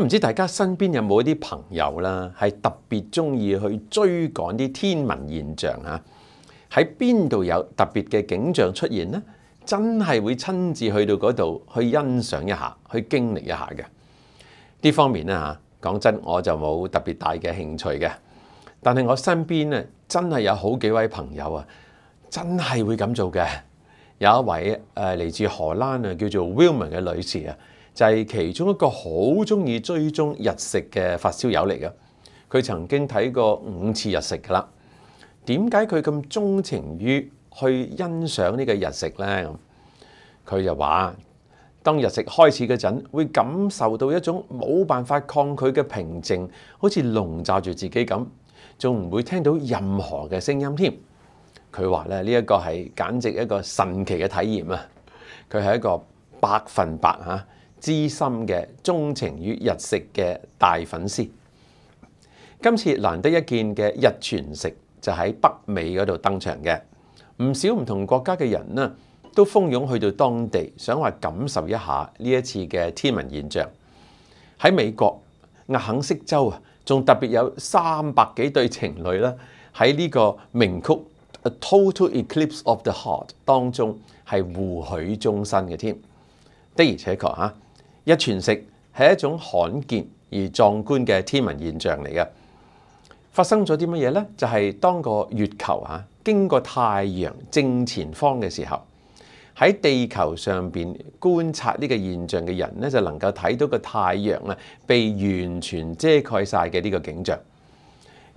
唔知大家身邊有冇一啲朋友啦，係特別中意去追趕啲天文現象啊？喺邊度有特別嘅景象出現呢？真係會親自去到嗰度去欣賞一下，去經歷一下嘅。呢方面咧嚇，講真我就冇特別大嘅興趣嘅。但系我身邊啊，真係有好幾位朋友啊，真係會咁做嘅。有一位誒嚟自荷蘭啊，叫做 Wilma n 嘅女士啊。就係其中一個好中意追蹤日食嘅發燒友嚟嘅，佢曾經睇過五次日食噶啦。點解佢咁鍾情於去欣賞呢個日食呢？佢就話：當日食開始嗰陣，會感受到一種冇辦法抗拒嘅平靜，好似籠罩住自己咁，仲唔會聽到任何嘅聲音添。佢話咧呢一個係簡直一個神奇嘅體驗啊！佢係一個百分百嚇。知心嘅、鍾情於日食嘅大粉絲，今次難得一見嘅日全食就喺北美嗰度登場嘅。唔少唔同國家嘅人呢，都蜂擁去到當地，想話感受一下呢一次嘅天文現象。喺美國亞肯色州啊，仲特別有三百幾對情侶啦，喺呢個名曲《t o t a l Eclipse of the Heart》當中係互許終身嘅添。的而且確嚇。日全食係一種罕見而壯觀嘅天文現象嚟嘅，發生咗啲乜嘢呢？就係當個月球嚇經過太陽正前方嘅時候，喺地球上邊觀察呢個現象嘅人咧，就能夠睇到個太陽啊被完全遮蓋晒嘅呢個景象。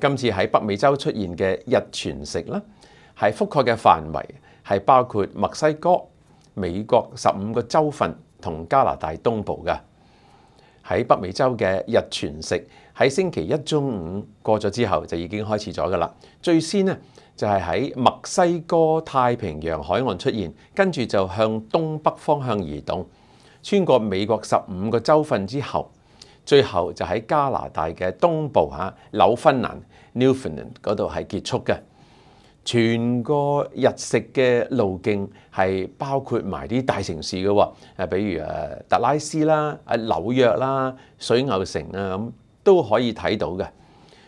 今次喺北美洲出現嘅日全食啦，係覆蓋嘅範圍係包括墨西哥、美國十五個州份。同加拿大東部嘅喺北美洲嘅日全食喺星期一中午過咗之後就已經開始咗噶啦。最先咧就係喺墨西哥太平洋海岸出現，跟住就向東北方向移動，穿過美國十五個州份之後，最後就喺加拿大嘅東部嚇紐芬蘭 Newfoundland 嗰度係結束嘅。全個日食嘅路徑係包括埋啲大城市嘅喎，誒，比如誒特拉斯啦、紐約啦、水牛城啊，咁都可以睇到嘅。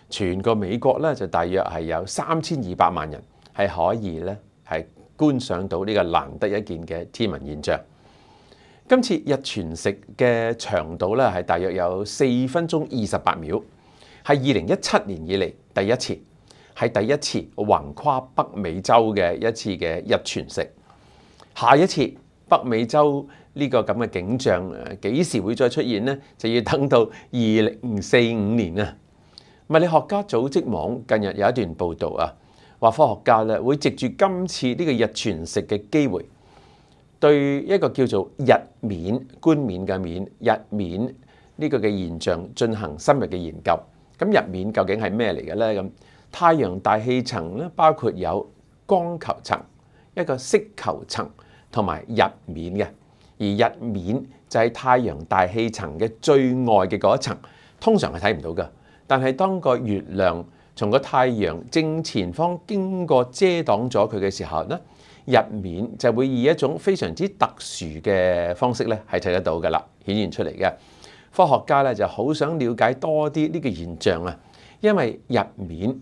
全個美國咧就大約係有三千二百萬人係可以咧係觀賞到呢個難得一見嘅天文現象。今次日全食嘅長度咧係大約有四分鐘二十八秒，係二零一七年以嚟第一次。係第一次橫跨北美洲嘅一次嘅日全食，下一次北美洲呢個咁嘅景象，幾時會再出現呢？就要等到二零四五年啊！物理學家組織網近日有一段報導啊，話科學家咧會藉住今次呢個日全食嘅機會，對一個叫做日冕冠冕嘅冕日冕呢個嘅現象進行深入嘅研究。咁日冕究竟係咩嚟嘅咧？咁太陽大氣層咧，包括有光球層、一個色球層同埋日面嘅。而日面就係太陽大氣層嘅最外嘅嗰一層，通常係睇唔到嘅。但係當個月亮從個太陽正前方經過遮擋咗佢嘅時候咧，日面就會以一種非常之特殊嘅方式咧係睇得到嘅啦，顯現出嚟嘅。科學家咧就好想了解多啲呢個現象啊，因為日面。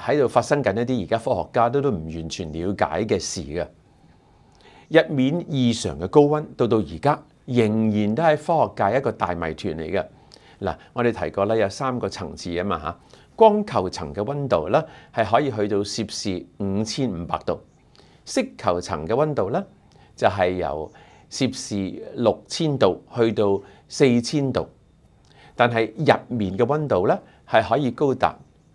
喺度發生緊一啲而家科學家都都唔完全了解嘅事嘅，入面異常嘅高温到到而家仍然都係科學界一個大謎團嚟嘅。嗱，我哋提過咧有三個層次啊嘛嚇，光球層嘅温度咧係可以去到攝氏五千五百度，色球層嘅温度咧就係由攝氏六千度去到四千度，但係入面嘅温度咧係可以高達。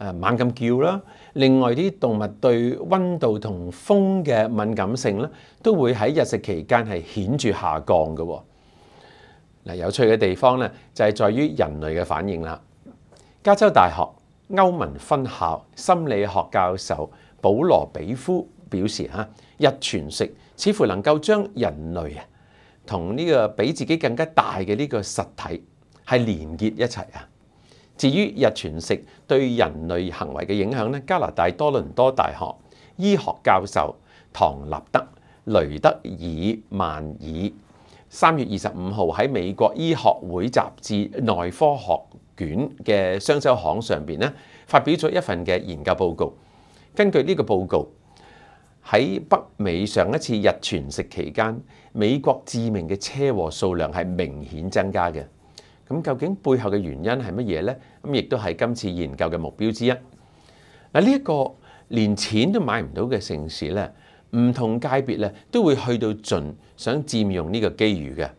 誒猛咁叫啦！另外啲動物對溫度同風嘅敏感性咧，都會喺日食期間係顯著下降嘅喎。嗱，有趣嘅地方咧，就係在於人類嘅反應啦。加州大學歐文分校心理學教授保羅比夫表示嚇：日全食似乎能夠將人類啊同呢個比自己更加大嘅呢個實體係連結一齊啊！至於日全食對人類行為嘅影響咧，加拿大多倫多大學醫學教授唐立德雷德爾曼爾三月二十五號喺美國醫學會雜誌內科學卷嘅雙週刊上邊咧，發表咗一份嘅研究報告。根據呢個報告，喺北美上一次日全食期間，美國致命嘅車禍數量係明顯增加嘅。咁究竟背後嘅原因係乜嘢呢？咁亦都係今次研究嘅目標之一。嗱，呢一個連錢都買唔到嘅城市咧，唔同階別咧都會去到盡，想佔用呢個機遇嘅。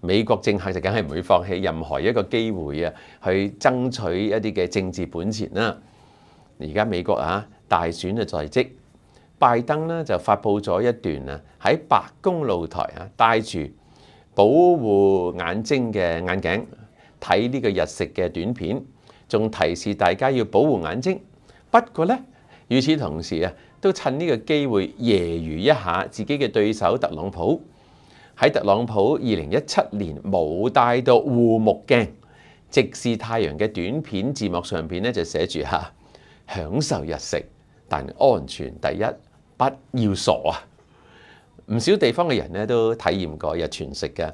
美國政客就梗係唔會放棄任何一個機會啊，去爭取一啲嘅政治本錢啦。而家美國啊大選就在即，拜登咧就發布咗一段啊喺白宮露台啊呆住。保護眼睛嘅眼鏡睇呢個日食嘅短片，仲提示大家要保護眼睛。不過呢，與此同時啊，都趁呢個機會揶揄一下自己嘅對手特朗普。喺特朗普二零一七年冇戴到護目鏡直視太陽嘅短片字幕上邊咧，就寫住嚇享受日食，但安全第一，不要傻啊！唔少地方嘅人咧都體驗過日全食嘅。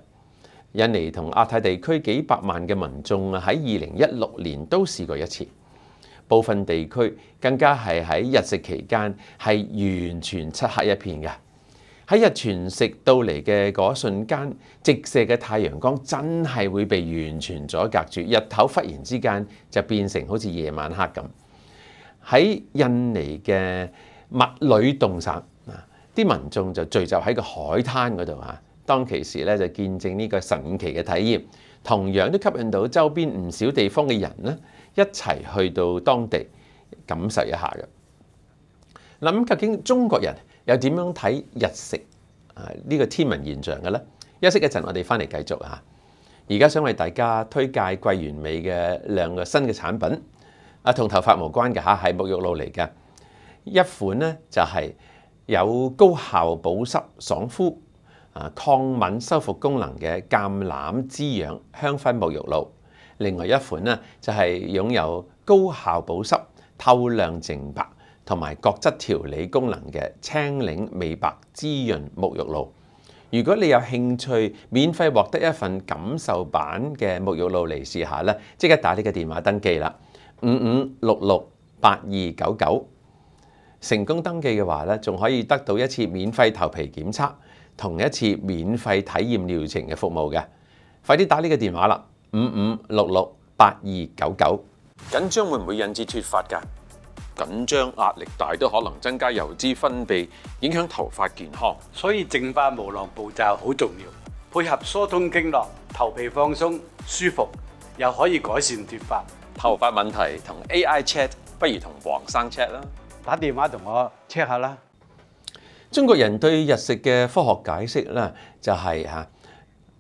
印尼同亞太地區幾百萬嘅民眾喺二零一六年都試過一次。部分地區更加係喺日食期間係完全漆黑一片嘅。喺日全食到嚟嘅嗰瞬間，直射嘅太陽光真係會被完全阻隔住，日頭忽然之間就變成好似夜晚黑咁。喺印尼嘅物裏洞省。啲民眾就聚集喺個海灘嗰度啊，當其時咧就見證呢個神奇嘅體驗，同樣都吸引到周邊唔少地方嘅人咧一齊去到當地感受一下嘅。嗱咁究竟中國人又點樣睇日食啊？呢個天文現象嘅咧，休息一陣，我哋翻嚟繼續啊！而家想為大家推介桂圓美嘅兩個新嘅產品啊，同頭髮無關嘅嚇，係沐浴露嚟嘅。一款咧就係。有高效保濕爽膚、啊抗敏修復功能嘅橄欖滋養香氛沐浴露，另外一款呢就係擁有高效保濕、透亮淨白同埋角質調理功能嘅青檸美白滋潤沐浴露。如果你有興趣，免費獲得一份感受版嘅沐浴露嚟試下咧，即刻打呢個電話登記啦，五五六六八二九九。成功登記嘅話咧，仲可以得到一次免費頭皮檢測，同一次免費體驗療程嘅服務嘅。快啲打呢個電話啦，五五六六八二九九。緊張會唔會引致脫髮㗎？緊張壓力大都可能增加油脂分泌，影響頭髮健康。所以淨化毛囊步驟好重要，配合疏通經絡、頭皮放鬆舒服，又可以改善脫髮。頭髮問題同 AI chat 不如同黃生 chat 啦。打电话同我 check 下啦。中國人對日食嘅科學解釋咧，就係嚇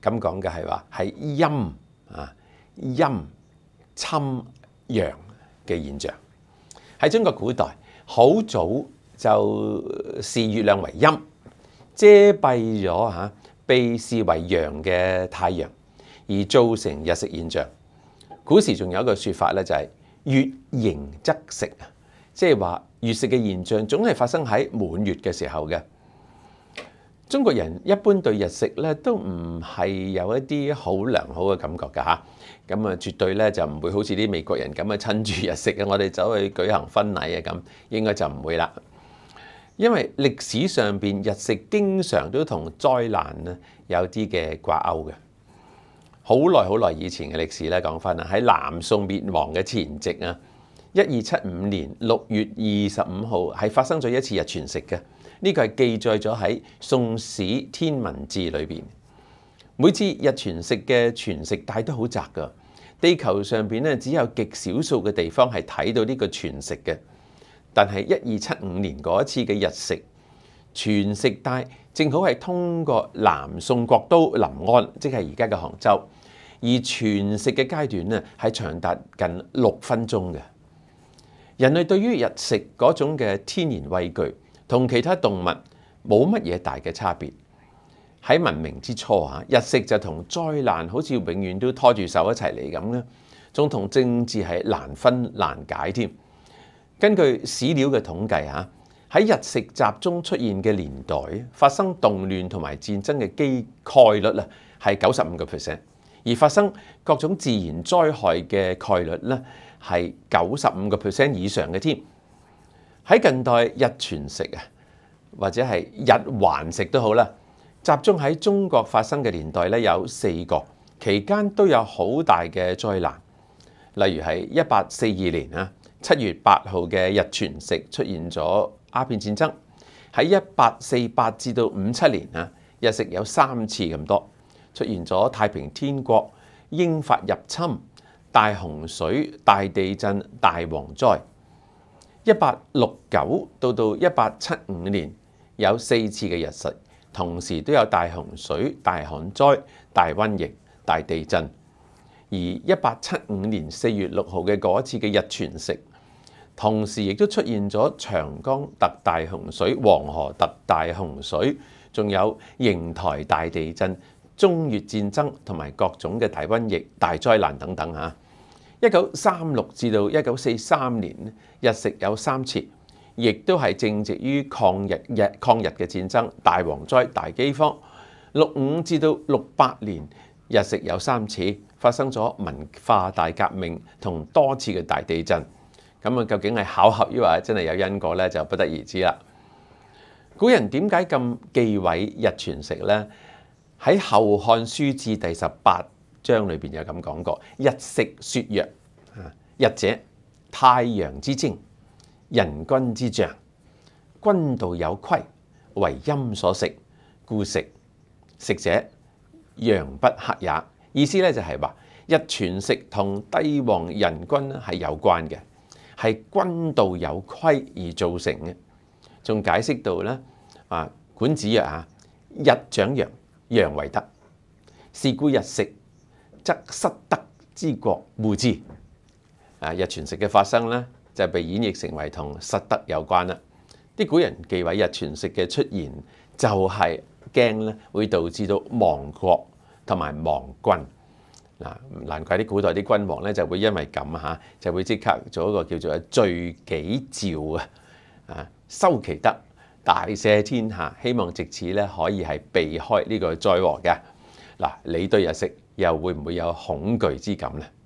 咁講嘅係話係陰啊陰侵陽嘅現象。喺中國古代好早就視月亮為陰，遮蔽咗嚇被視為陽嘅太陽，而造成日食現象。古時仲有一個説法咧，就係月盈則食啊。即系話月食嘅現象，總係發生喺滿月嘅時候嘅。中國人一般對日食咧都唔係有一啲好良好嘅感覺㗎嚇。咁啊，絕對咧就唔會好似啲美國人咁嘅親住日食啊！我哋走去舉行婚禮啊咁，應該就唔會啦。因為歷史上邊日食經常都同災難呢有啲嘅掛鈎嘅。好耐好耐以前嘅歷史咧，講翻啊，喺南宋滅亡嘅前夕啊。一二七五年六月二十五號係發生咗一次日全食嘅，呢個係記載咗喺《宋史天文志》裏面。每次日全食嘅全食帶都好窄噶，地球上邊呢，只有極少數嘅地方係睇到呢個全食嘅。但係一二七五年嗰一次嘅日食全食帶正好係通過南宋國都臨安，即係而家嘅杭州。而全食嘅階段咧，係長達近六分鐘嘅。人类对于日食嗰种嘅天然畏惧，同其他动物冇乜嘢大嘅差别。喺文明之初啊，日食就同灾难好似永远都拖住手一齐嚟咁咧，仲同政治系难分难解添。根据史料嘅统计啊，喺日食集中出现嘅年代，发生动乱同埋战争嘅机概率啊，系九十五个 percent。而發生各種自然災害嘅概率咧，係九十五個 percent 以上嘅添。喺近代日全食啊，或者係日環食都好啦，集中喺中國發生嘅年代咧有四個，期間都有好大嘅災難。例如喺一八四二年啊，七月八號嘅日全食出現咗鴉片戰爭。喺一八四八至到五七年啊，日食有三次咁多。出現咗太平天国、英法入侵、大洪水、大地震、大蝗災。一八六九到到一八七五年有四次嘅日食，同時都有大洪水、大旱災、大瘟疫、大地震。而一八七五年四月六號嘅嗰次嘅日全食，同時亦都出現咗長江特大洪水、黃河特大洪水，仲有邢台大地震。中越戰爭同埋各種嘅大瘟疫、大災難等等嚇，一九三六至到一九四三年日食有三次，亦都係正值於抗日日抗日嘅戰爭、大蝗災、大饑荒。六五至到六八年日食有三次，發生咗文化大革命同多次嘅大地震。咁啊，究竟係巧合抑或真係有因果咧，就不得而知啦。古人點解咁忌諱日全食咧？喺《后汉书》至第十八章里边有咁講過：日食雪弱啊，日者太陽之精，人君之象。君道有虧，為陰所食，故食食者陽不克也。意思咧就係話日全食同帝王人君系係有關嘅，係君道有虧而造成嘅。仲解釋到咧啊，管子曰：啊，日長阳。陽为德，是故日食則失德之國护之。啊，日全食嘅發生咧，就被演繹成為同失德有關啦。啲古人忌讳日全食嘅出現，就係驚咧會導致到亡國同埋亡君。嗱，難怪啲古代啲君王咧就會因為咁吓，就會即刻做一個叫做罪己照」，啊，啊，收其德。大赦天下，希望藉此咧可以係避開呢個災禍嘅。嗱，你對日食又會唔會有恐懼之感咧？